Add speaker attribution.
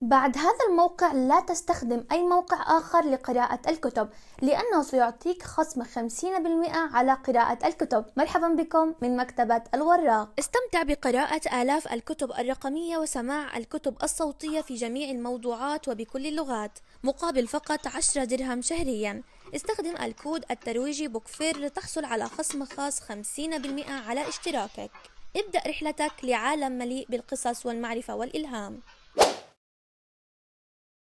Speaker 1: بعد هذا الموقع لا تستخدم أي موقع آخر لقراءة الكتب لأنه سيعطيك خصم 50% على قراءة الكتب مرحبا بكم من مكتبة الوراق استمتع بقراءة آلاف الكتب الرقمية وسماع الكتب الصوتية في جميع الموضوعات وبكل اللغات مقابل فقط 10 درهم شهريا استخدم الكود الترويجي بوكفير لتحصل على خصم خاص 50% على اشتراكك ابدأ رحلتك لعالم مليء بالقصص والمعرفة والإلهام